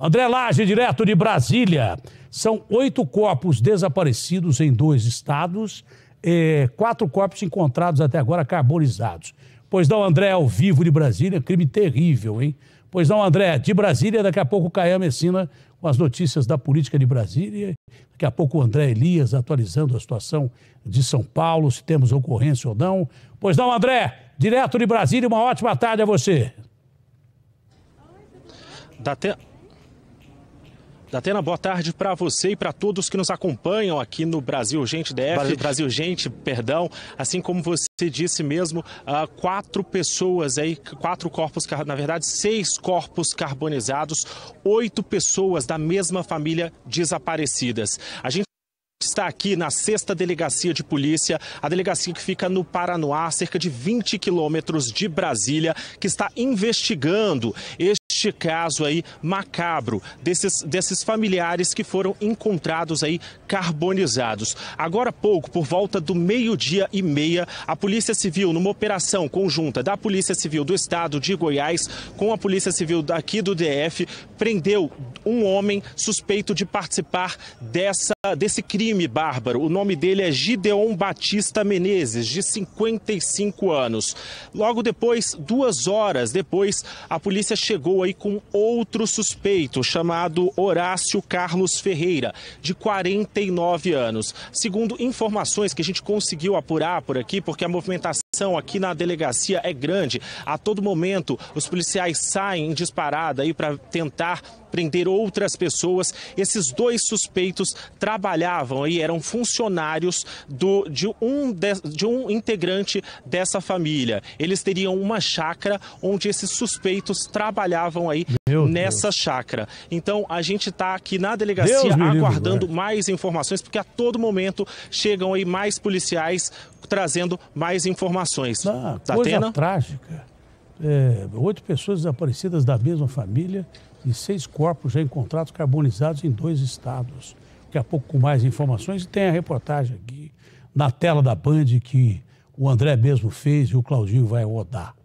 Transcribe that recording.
André Lage, direto de Brasília. São oito corpos desaparecidos em dois estados, é, quatro corpos encontrados até agora carbonizados. Pois não, André, ao vivo de Brasília, crime terrível, hein? Pois não, André, de Brasília, daqui a pouco o Caia Messina com as notícias da política de Brasília. Daqui a pouco o André Elias atualizando a situação de São Paulo, se temos ocorrência ou não. Pois não, André, direto de Brasília, uma ótima tarde a você. Dá tempo. Datena, boa tarde para você e para todos que nos acompanham aqui no Brasil Gente DF, Brasil, Brasil Gente, perdão. Assim como você disse mesmo, ah, quatro pessoas aí, quatro corpos, na verdade, seis corpos carbonizados, oito pessoas da mesma família desaparecidas. A gente está aqui na sexta delegacia de polícia, a delegacia que fica no Paranoá, cerca de 20 quilômetros de Brasília, que está investigando este este caso aí macabro desses, desses familiares que foram encontrados aí carbonizados. Agora há pouco, por volta do meio-dia e meia, a Polícia Civil, numa operação conjunta da Polícia Civil do Estado de Goiás com a Polícia Civil daqui do DF, prendeu um homem suspeito de participar dessa, desse crime bárbaro. O nome dele é Gideon Batista Menezes, de 55 anos. Logo depois, duas horas depois, a polícia chegou aí foi com outro suspeito, chamado Horácio Carlos Ferreira, de 49 anos. Segundo informações que a gente conseguiu apurar por aqui, porque a movimentação aqui na delegacia é grande. A todo momento, os policiais saem em disparada aí para tentar prender outras pessoas. Esses dois suspeitos trabalhavam e eram funcionários do, de, um de, de um integrante dessa família. Eles teriam uma chácara onde esses suspeitos trabalhavam aí. Meu nessa Deus. chácara. Então a gente está aqui na delegacia Deus aguardando livre, né? mais informações, porque a todo momento chegam aí mais policiais trazendo mais informações. Ah, coisa Atena? trágica. É, oito pessoas desaparecidas da mesma família e seis corpos já encontrados carbonizados em dois estados. Daqui a pouco com mais informações e tem a reportagem aqui na tela da Band que o André mesmo fez e o Claudinho vai rodar.